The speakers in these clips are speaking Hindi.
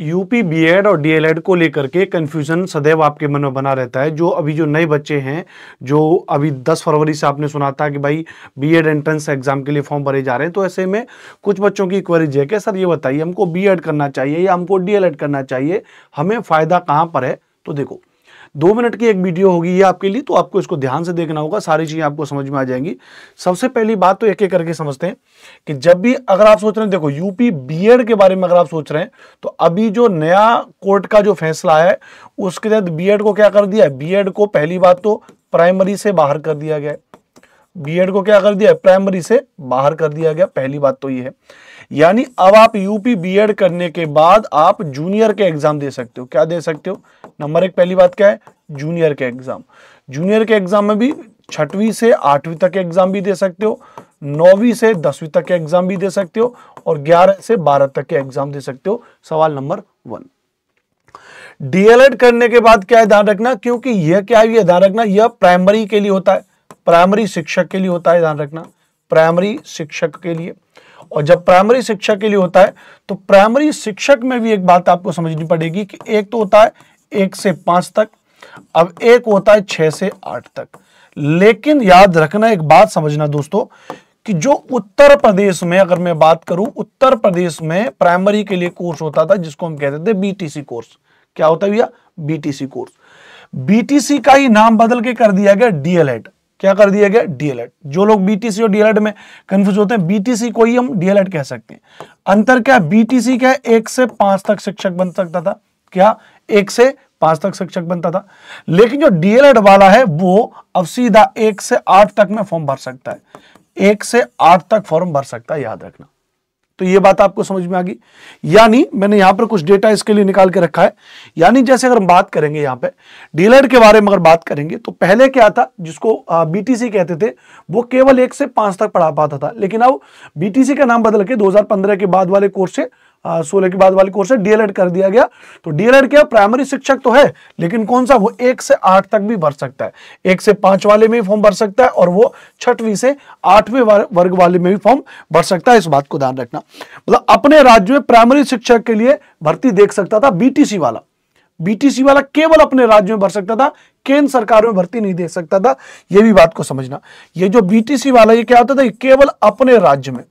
यूपी बीएड और डीएलएड को लेकर के कन्फ्यूज़न सदैव आपके मन में बना रहता है जो अभी जो नए बच्चे हैं जो अभी 10 फरवरी से आपने सुना था कि भाई बीएड एंट्रेंस एग्ज़ाम के लिए फॉर्म भरे जा रहे हैं तो ऐसे में कुछ बच्चों की क्वेरीज है कि सर ये बताइए हमको बीएड करना चाहिए या हमको डीएलएड करना चाहिए हमें फ़ायदा कहाँ पर है तो देखो दो मिनट की एक वीडियो होगी ये आपके लिए तो आपको इसको ध्यान से देखना होगा सारी चीज़ें आपको समझ में आ जाएंगी सबसे पहली बात तो एक एक करके समझते हैं कि जब भी अगर आप सोच रहे हैं देखो यूपी बीएड के बारे में अगर आप सोच रहे हैं तो अभी जो नया कोर्ट का जो फैसला है उसके तहत बीएड को क्या कर दिया बी बीएड को पहली बात तो प्राइमरी से बाहर कर दिया गया है बीएड को क्या कर दिया प्राइमरी से बाहर कर दिया गया पहली बात तो ये है यानी अब आप यूपी बीएड करने के बाद आप जूनियर के एग्जाम दे सकते हो क्या दे सकते हो नंबर एक पहली बात क्या है जूनियर के एग्जाम जूनियर के एग्जाम में भी छठवीं से आठवीं तक एग्जाम भी दे सकते हो नौवीं से दसवीं तक के एग्जाम भी दे सकते हो और ग्यारह से बारह तक के एग्जाम दे सकते हो सवाल नंबर वन डीएलएड करने के बाद क्या है ध्यान रखना क्योंकि यह क्या है यह ध्यान रखना यह प्राइमरी के लिए होता है प्राइमरी शिक्षक के लिए होता है ध्यान रखना प्राइमरी शिक्षक के लिए और जब प्राइमरी शिक्षा के लिए होता है तो प्राइमरी शिक्षक में भी एक बात आपको समझनी पड़ेगी कि एक तो होता है एक से पांच तक अब एक होता है छह से आठ तक लेकिन याद रखना एक बात समझना दोस्तों कि जो उत्तर प्रदेश में अगर मैं बात करूं उत्तर प्रदेश में प्राइमरी के लिए कोर्स होता था जिसको हम कहते थे बीटीसी कोर्स क्या होता है भैया बीटीसी कोर्स बीटीसी का ही नाम बदल के कर दिया गया डीएलएड e क्या कर दिया गया डीएलएड e जो लोग बीटीसी और डीएलएड e में कंफ्यूज होते हैं बीटीसी को ही हम डीएलएड कह सकते हैं अंतर क्या बीटीसी क्या एक से पांच तक शिक्षक बन सकता था क्या एक से पांच तक शिक्षक बनता था लेकिन जो डीएलएड वाला है वो अब सीधा एक से आठ तक में फॉर्म भर सकता है एक से आठ तक फॉर्म भर सकता है याद रखना तो ये बात आपको समझ में आ गई यानी मैंने यहां पर कुछ डेटा इसके लिए निकाल के रखा है यानी जैसे अगर हम बात करेंगे यहां पे डीलर के बारे में अगर बात करेंगे तो पहले क्या था जिसको बीटीसी कहते थे वो केवल एक से पांच तक पढ़ा पाता था लेकिन अब बीटीसी का नाम बदल के 2015 के बाद वाले कोर्स से सोलह के बाद वाली कोर्स है डीएलएड कर दिया गया तो डीएलएड क्या प्राइमरी शिक्षक तो है लेकिन कौन सा वो एक से आठ तक भी भर सकता है एक से पांच वाले में फॉर्म भर सकता है और वो छठवीं से आठवें वर्ग वाले में भी फॉर्म भर सकता है इस बात को ध्यान रखना मतलब अपने राज्य में प्राइमरी शिक्षक के लिए भर्ती देख सकता था बीटीसी वाला बीटीसी वाला केवल अपने राज्य में भर सकता था केंद्र सरकार में भर्ती नहीं दे सकता था यह भी बात को समझना ये जो बीटीसी वाला ये क्या होता था केवल अपने राज्य में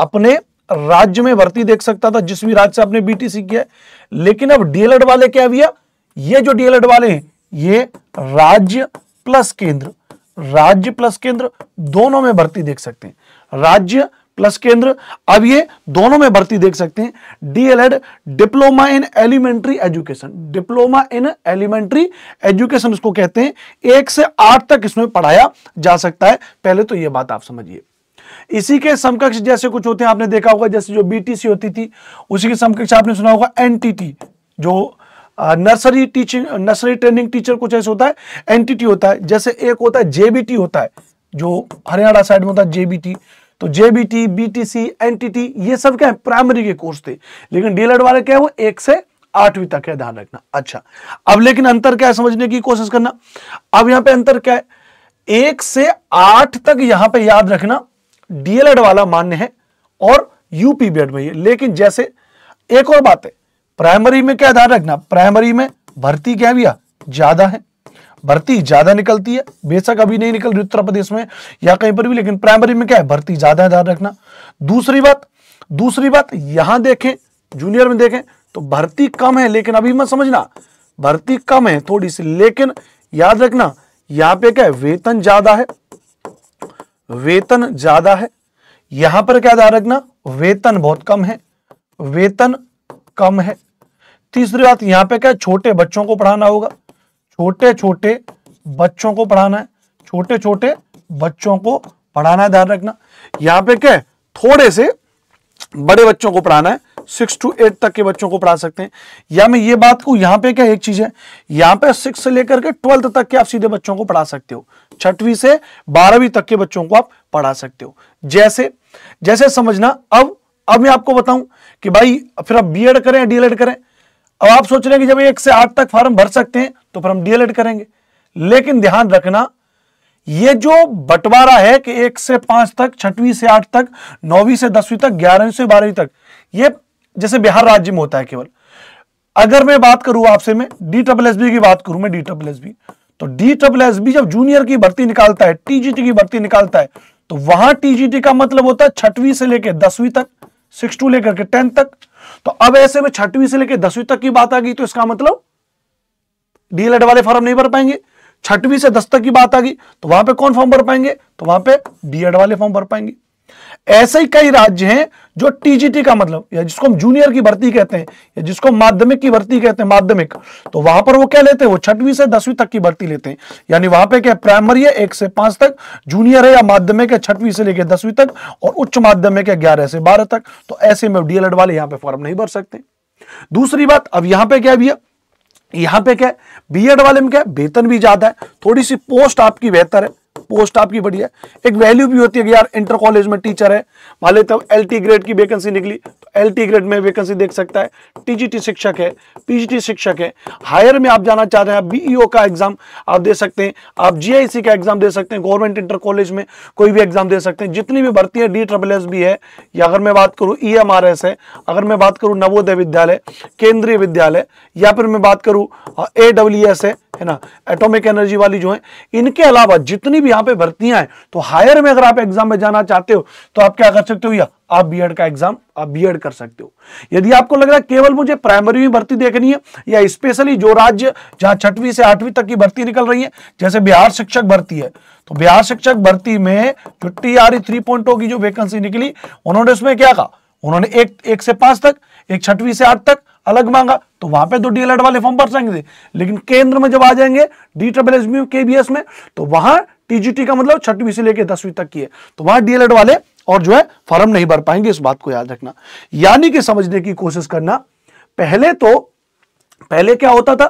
अपने राज्य में भर्ती देख सकता था जिस भी राज्य से आपने बीटीसी किया है लेकिन अब डीएलएड वाले क्या भैया ये जो डीएलएड वाले हैं ये राज्य प्लस केंद्र राज्य प्लस केंद्र दोनों में भर्ती देख सकते हैं राज्य प्लस केंद्र अब ये दोनों में भर्ती देख सकते हैं D El Ed diploma in elementary education diploma in elementary education उसको कहते हैं एक से आठ तक इसमें पढ़ाया जा सकता है पहले तो ये बात आप समझिए इसी के समकक्ष जैसे कुछ होते हैं आपने देखा होगा जैसे जो बीटीसी होती थी उसी के समकक्ष आपने सुना होगा एनटीटी जो nursery teaching nursery training teacher कुछ ऐसे होता है एनटीटी होता है जैसे एक होता है जेबीटी होता है जो हरियाणा साइड में होता है जेबीटी तो जेबीटी बीटीसी एनटीटी ये सब क्या है प्राइमरी के कोर्स थे लेकिन डीएलएड वाले क्या है वो एक से आठवीं तक है ध्यान रखना अच्छा अब लेकिन अंतर क्या है समझने की कोशिश करना अब यहां पे अंतर क्या है एक से आठ तक यहां पे याद रखना डीएलएड वाला मान्य है और यूपी बेड में लेकिन जैसे एक और बात है प्राइमरी में क्या ध्यान रखना प्राइमरी में भर्ती क्या भैया ज्यादा है भर्ती ज्यादा निकलती है बेशक अभी नहीं निकल रही उत्तर प्रदेश में या कहीं पर भी लेकिन प्राइमरी में क्या है भर्ती ज्यादा ध्यान रखना दूसरी बात दूसरी बात यहां देखें जूनियर में देखें तो भर्ती कम है लेकिन अभी मैं समझना भर्ती कम है थोड़ी सी लेकिन याद रखना यहां पे क्या है वेतन ज्यादा है वेतन ज्यादा है यहां पर क्या ध्यान रखना वेतन बहुत कम है वेतन कम है तीसरी बात यहां पे क्या छोटे बच्चों को पढ़ाना होगा छोटे छोटे बच्चों को पढ़ाना है छोटे छोटे बच्चों को पढ़ाना है ध्यान रखना यहां पे क्या थोड़े से बड़े बच्चों को पढ़ाना है सिक्स टू एट तक के बच्चों को पढ़ा सकते हैं या मैं ये बात कहूँ यहां पे क्या एक चीज है यहाँ पे सिक्स से लेकर के ट्वेल्थ तक के आप सीधे बच्चों को पढ़ा सकते हो छठवीं से बारहवीं तक के बच्चों को आप पढ़ा सकते हो जैसे जैसे समझना अब अब मैं आपको बताऊं कि भाई फिर आप बीएड करें या डीएलएड करें अब आप सोच रहे हैं कि जब एक से आठ तक फॉर्म भर सकते हैं तो फिर हम डीएलएड करेंगे लेकिन ध्यान रखना ये जो बंटवारा है कि एक से पांच तक छठवीं से आठ तक नौवीं से दसवीं तक ग्यारहवीं से बारहवीं तक ये जैसे बिहार राज्य में होता है केवल अगर मैं बात करूं आपसे मैं डी डब्ल्यू एस बी की बात करूं मैं डी डब्ल्यू एस बी तो डी ट्रिपल एस बी जब जूनियर की भर्ती निकालता है टीजीटी की भर्ती निकालता है तो वहां टीजीटी का मतलब होता है छठवीं से लेकर दसवीं तक सिक्स टू लेकर के टेंथ तक तो अब ऐसे में छठवीं से लेकर दसवीं तक की बात आ गई तो इसका मतलब डीएलएड e वाले फॉर्म नहीं भर पाएंगे छठवीं से दस तक की बात आ गई तो वहां पे कौन फॉर्म भर पाएंगे तो वहां पे बीएड e वाले फॉर्म भर पाएंगे ऐसे ही कई राज्य हैं जो टीजीटी का मतलब या जिसको हम जूनियर की भर्ती कहते हैं या जिसको माध्यमिक की भर्ती कहते हैं माध्यमिक तो वहां पर वो क्या लेते हैं वो छठवीं से दसवीं तक की भर्ती लेते हैं यानी वहां पे क्या प्राइमरी है एक से पांच तक जूनियर है या माध्यमिक है छठवीं से लेकर दसवीं तक और उच्च माध्यमिक है ग्यारह से बारह तक तो ऐसे में डीएलएड वाले यहां पर फॉर्म नहीं भर सकते दूसरी बात अब यहां पर क्या भैया यहां पर क्या है एड वाले में क्या वेतन भी ज्यादा है थोड़ी सी पोस्ट आपकी बेहतर है पोस्ट आपकी बड़ी है एक वैल्यू भी होती है कि यार इंटर कॉलेज में टीचर है मान लेते हो एल ग्रेड की वैकेंसी निकली तो एल ग्रेड में वैकेंसी देख सकता है टीजीटी शिक्षक है पीजीटी शिक्षक है हायर में आप जाना चाह रहे हैं आप बीईओ e का एग्जाम आप दे सकते हैं आप सी का एग्जाम दे सकते हैं गवर्नमेंट इंटर कॉलेज में कोई भी एग्जाम दे सकते हैं जितनी भी भर्ती है डी ट्रबल एस भी है या अगर मैं बात करूँ ई एम आर एस है अगर मैं बात करूँ नवोदय विद्यालय केंद्रीय विद्यालय या फिर मैं बात करूँ ए डब्ल्यू एस है है ना एटॉमिक एनर्जी वाली जो है इनके अलावा जितनी भी यहां पे भर्तियां हैं तो हायर में अगर आप एग्जाम में जाना चाहते हो तो आप क्या कर सकते हो या आप बीएड का एग्जाम आप बीएड कर सकते हो यदि आपको लग रहा है केवल मुझे प्राइमरी में भर्ती देखनी है या स्पेशली जो राज्य जहां छठवीं से आठवीं तक की भर्ती निकल रही है जैसे बिहार शिक्षक भर्ती है तो बिहार शिक्षक भर्ती में जो टी आर थ्री पॉइंट की जो वैकेंसी निकली उन्होंने उसमें क्या कहा उन्होंने एक, एक से पांच तक एक छठवीं से आठ तक अलग मांगा तो वहां पे तो डीएलएड e वाले फॉर्म भर जाएंगे लेकिन केंद्र में जब आ जाएंगे डी ट्रिपल एस केबीएस में तो वहां टीजीटी का मतलब छठवीं से लेकर दसवीं तक की है तो वहां डीएलएड e वाले और जो है फॉर्म नहीं भर पाएंगे इस बात को याद रखना यानी कि समझने की कोशिश करना पहले तो पहले क्या होता था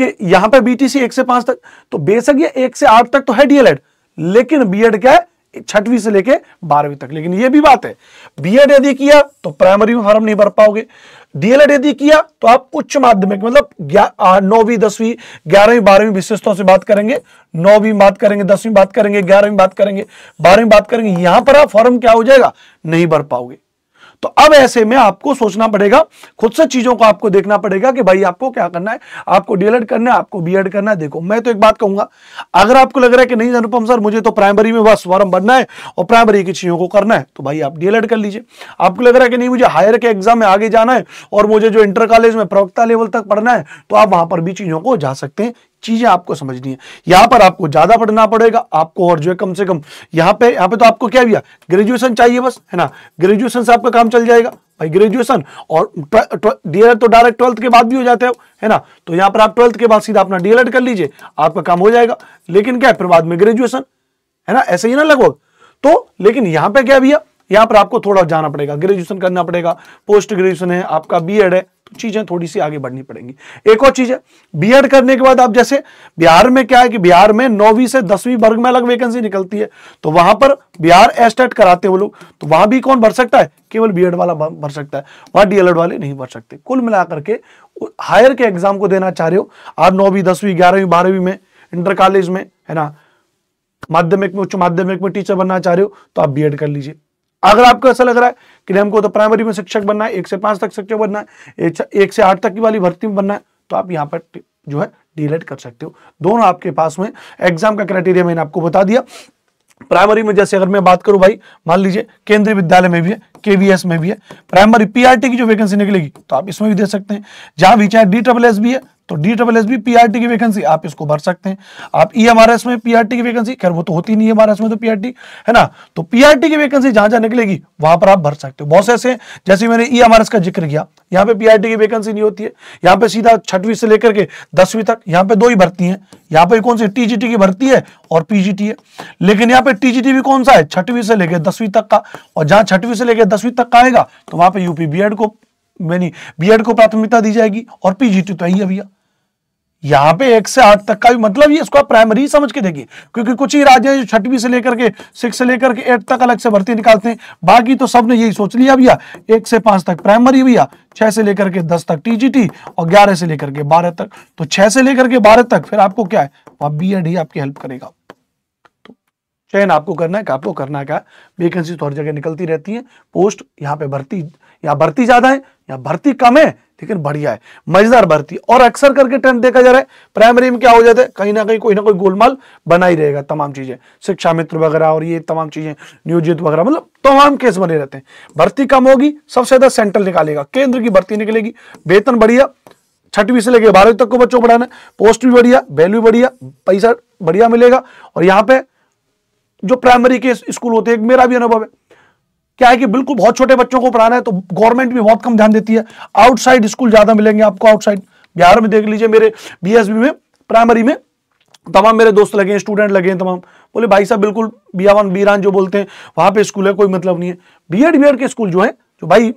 कि यहां पर बीटीसी एक से पांच तक तो बेसक ये एक से आठ तक तो है डीएलएड e लेकिन बीएड क्या है छठवीं से लेके बारहवीं तक लेकिन ये भी बात है बीएड यदि किया तो प्राइमरी में फॉर्म नहीं भर पाओगे डीएलएड यदि किया तो आप उच्च माध्यमिक मतलब नौवीं दसवीं ग्यारहवीं बारहवीं विशेषताओं से बात करेंगे नौवीं बात करेंगे दसवीं बात करेंगे ग्यारहवीं बात करेंगे बारहवीं बात करेंगे यहां पर आप फॉर्म क्या हो जाएगा नहीं भर पाओगे तो अब ऐसे में आपको सोचना पड़ेगा खुद से चीजों को आपको देखना पड़ेगा कि भाई आपको क्या करना है आपको डीएलएड करना है आपको बीएड करना है देखो मैं तो एक बात कहूंगा अगर आपको लग रहा है कि नहीं अनुपम सर मुझे तो प्राइमरी में बस फॉर्म बनना है और प्राइमरी की चीजों को करना है तो भाई आप डीएलएड कर लीजिए आपको लग रहा है कि नहीं मुझे हायर के एग्जाम में आगे जाना है और मुझे जो इंटर कॉलेज में प्रवक्ता लेवल तक पढ़ना है तो आप वहां पर भी चीजों को जा सकते हैं चीजें आपको समझनी है यहां पर आपको ज्यादा पढ़ना पड़ेगा आपको और जो है कम से कम यहां पे यहां पे तो आपको क्या भैया ग्रेजुएशन चाहिए बस है ना ग्रेजुएशन से आपका काम चल जाएगा भाई ग्रेजुएशन और डीएलएड तो डायरेक्ट ट्वेल्थ के बाद भी हो जाते हो है ना तो यहाँ पर आप ट्वेल्थ के बाद सीधा अपना डीएलएड कर लीजिए आपका काम हो जाएगा लेकिन क्या फिर बाद में ग्रेजुएशन है ना ऐसे ही ना लगभग तो लेकिन यहां पर क्या भैया यहां पर आपको थोड़ा जाना पड़ेगा ग्रेजुएशन करना पड़ेगा पोस्ट ग्रेजुएशन है आपका बी है तो चीजें थोड़ी सी आगे बढ़नी पड़ेंगी एक और चीज है बीएड करने के बाद आप जैसे बिहार में क्या है कि बिहार में नौवीं से दसवीं वर्ग में अलग वेकेंसी निकलती है तो वहां पर बिहार एस्टेट कराते हैं वो लोग तो वहां भी कौन भर सकता है केवल बी वाला भर सकता है वहां डीएलएड वाले नहीं भर सकते कुल मिलाकर के हायर के एग्जाम को देना चाह रहे हो आप नौवीं दसवीं ग्यारहवीं बारहवीं में इंटर कॉलेज में है ना माध्यमिक में उच्च माध्यमिक में टीचर बनना चाह रहे हो तो आप बीएड कर लीजिए अगर आपको ऐसा लग रहा है कि हमको तो प्राइमरी में शिक्षक बनना है एक से पांच तक शिक्षक बनना है एक से आठ तक की वाली भर्ती में बनना है तो आप यहाँ पर जो है डिलेट कर सकते हो दोनों आपके पास में एग्जाम का क्राइटेरिया मैंने आपको बता दिया प्राइमरी में जैसे अगर मैं बात करूं भाई मान लीजिए केंद्रीय विद्यालय में भी है केवीएस में भी है प्राइमरी पीआरटी की जो वैकेंसी निकलेगी तो आप इसमें भी दे सकते हैं जहां भी चाहे डी डब्ल्यू एस भी है तो D double S B PRT की वैकेंसी आप इसको भर सकते हैं आप ई एम आर एस में पीआरटी की वैकेंसी खैर वो तो होती नहीं है e एमआरएस में तो पीआरटी है ना तो पीआरटी की वैकेंसी जहां जहां निकलेगी वहां पर आप भर सकते हो बहुत से ऐसे जैसे मैंने ई एम आर एस का जिक्र किया यहाँ पे पीआरटी की वैकेंसी नहीं होती है यहाँ पे सीधा छठवीं से लेकर के दसवीं तक यहाँ पे दो ही भर्ती है यहाँ पे कौन सी टीजीटी की भर्ती है और पीजीटी है लेकिन यहाँ पे टीजीटी भी कौन सा है छठवीं से लेकर दसवीं तक का और जहां छठवीं से लेकर दसवीं तक का आएगा तो वहां पर यूपी एड को बी बीएड को प्राथमिकता दी जाएगी और पीजीटी तो आई है भैया यहां पे एक से आठ तक का भी मतलब ये इसको आप प्राइमरी समझ के देखिए क्योंकि कुछ ही राज्य हैं जो छठवीं से लेकर के सिक्स से लेकर के एट तक अलग से भर्ती निकालते हैं बाकी तो सब ने यही सोच लिया भैया एक से पांच तक प्राइमरी भैया छह से लेकर के दस तक टीजीटी और ग्यारह से लेकर के बारह तक तो छह से लेकर के बारह तक फिर आपको क्या है बी एड ही आपकी हेल्प करेगा तो चयन आपको करना है आपको करना क्या वेकेंसी तो हर जगह निकलती रहती है पोस्ट यहाँ पे भर्ती या भर्ती ज्यादा है या भर्ती कम है ठीक है बढ़िया है मजेदार भर्ती और अक्सर करके ट्रेंड देखा जा रहा है प्राइमरी में क्या हो जाता है कहीं ना कहीं कोई ना कोई गोलमाल बना ही रहेगा तमाम चीजें शिक्षा मित्र वगैरह और ये तमाम चीजें नियोजित वगैरह मतलब तमाम केस बने रहते हैं भर्ती कम होगी सबसे ज्यादा सेंट्रल निकालेगा केंद्र की भर्ती निकलेगी वेतन बढ़िया छठवीं से लेकर बारहवीं तक को बच्चों पढ़ाना है पोस्ट भी बढ़िया वैल्यू बढ़िया पैसा बढ़िया मिलेगा और यहाँ पे जो प्राइमरी के स्कूल होते हैं मेरा भी अनुभव है क्या है कि बिल्कुल बहुत छोटे बच्चों को पढ़ाना है तो गवर्नमेंट भी बहुत कम ध्यान देती है आउटसाइड स्कूल ज्यादा मिलेंगे आपको आउटसाइड बिहार में देख लीजिए मेरे बी में प्राइमरी में तमाम मेरे दोस्त लगे हैं स्टूडेंट लगे हैं तमाम बोले भाई साहब बिल्कुल बियावान बीरान जो बोलते हैं वहां पे स्कूल है कोई मतलब नहीं है बीएड बीएड के स्कूल जो है जो भाई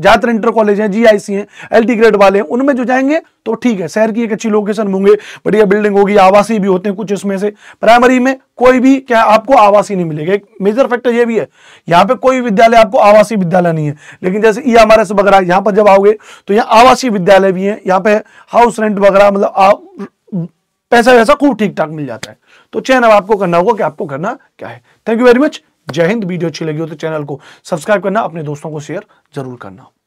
ज़्यादातर इंटर कॉलेज हैं जीआईसी हैं एलटी ग्रेड वाले हैं उनमें जो जाएंगे तो ठीक है शहर की एक अच्छी लोकेशन होंगे बढ़िया बिल्डिंग होगी आवासीय भी होते हैं कुछ इसमें से प्राइमरी में कोई भी क्या आपको आवासीय नहीं मिलेगा एक मेजर फैक्टर ये भी है यहाँ पे कोई विद्यालय आपको आवासीय विद्यालय नहीं है लेकिन जैसे ई आम आर एस वगैरह यहाँ पर जब आओगे तो यहाँ आवासीय विद्यालय भी है यहाँ पे हाउस रेंट वगैरह मतलब पैसा वैसा खूब ठीक ठाक मिल जाता है तो चैन अब आपको करना होगा कि आपको करना क्या है थैंक यू वेरी मच जय हिंद वीडियो अच्छी लगी हो तो चैनल को सब्सक्राइब करना अपने दोस्तों को शेयर जरूर करना